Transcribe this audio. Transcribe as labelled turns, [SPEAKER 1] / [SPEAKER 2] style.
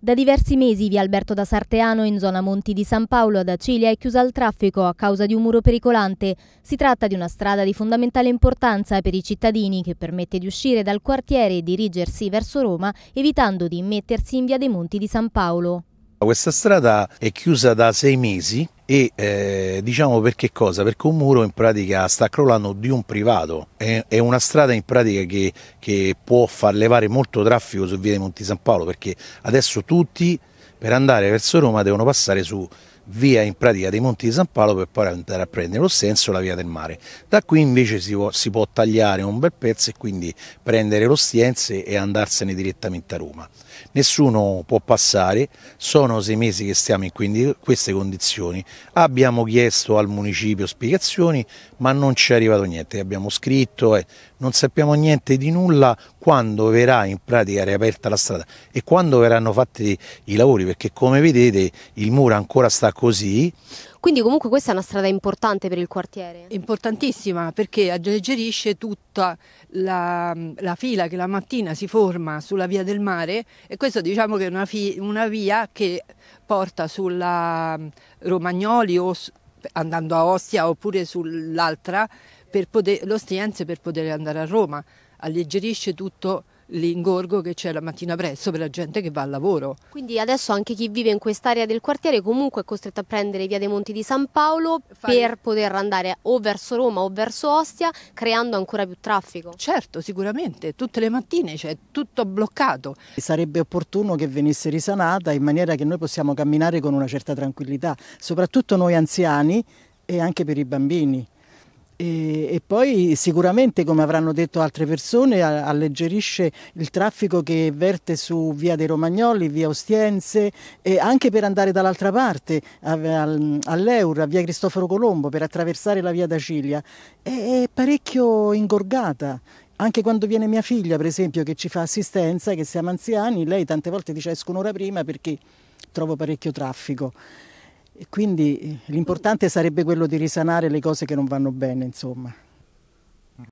[SPEAKER 1] Da diversi mesi via Alberto da Sarteano in zona Monti di San Paolo ad Acilia è chiusa al traffico a causa di un muro pericolante. Si tratta di una strada di fondamentale importanza per i cittadini che permette di uscire dal quartiere e dirigersi verso Roma evitando di immettersi in via dei Monti di San Paolo.
[SPEAKER 2] Questa strada è chiusa da sei mesi e eh, diciamo perché cosa? Perché un muro in pratica sta crollando di un privato, è, è una strada in pratica che, che, può far levare molto traffico su via dei Monti San Paolo perché adesso tutti per andare verso Roma devono passare su via in pratica dei Monti di San Paolo per poi andare a prendere lo Stenzo e la via del mare. Da qui invece si può, si può tagliare un bel pezzo e quindi prendere lo Stienze e andarsene direttamente a Roma. Nessuno può passare, sono sei mesi che stiamo in queste condizioni, abbiamo chiesto al municipio spiegazioni ma non ci è arrivato niente, abbiamo scritto, eh, non sappiamo niente di nulla quando verrà in pratica riaperta la strada e quando verranno fatti i lavori perché come vedete il muro ancora sta così.
[SPEAKER 1] Quindi comunque questa è una strada importante per il quartiere? Importantissima perché alleggerisce tutta la, la fila che la mattina si forma sulla via del mare e questa diciamo che è una, fi, una via che porta sulla mm, Romagnoli o andando a Ostia oppure sull'altra per poter, l'Ostiense per poter andare a Roma, alleggerisce tutto l'ingorgo che c'è la mattina presto per la gente che va al lavoro. Quindi adesso anche chi vive in quest'area del quartiere comunque è costretto a prendere via dei Monti di San Paolo Fare... per poter andare o verso Roma o verso Ostia creando ancora più traffico.
[SPEAKER 3] Certo, sicuramente, tutte le mattine c'è tutto bloccato. Sarebbe opportuno che venisse risanata in maniera che noi possiamo camminare con una certa tranquillità, soprattutto noi anziani e anche per i bambini. E, e, poi sicuramente, come avranno detto altre persone, alleggerisce il traffico che verte su via dei Romagnoli, via Ostiense e anche per andare dall'altra parte, all'Eura, via Cristoforo Colombo, per attraversare la via Dacilia. È, è parecchio ingorgata anche quando viene mia figlia, per esempio, che ci fa assistenza, che siamo anziani, lei tante volte dice esco un'ora prima perché trovo parecchio traffico quindi eh, l'importante sarebbe quello di risanare le cose che non vanno bene, insomma.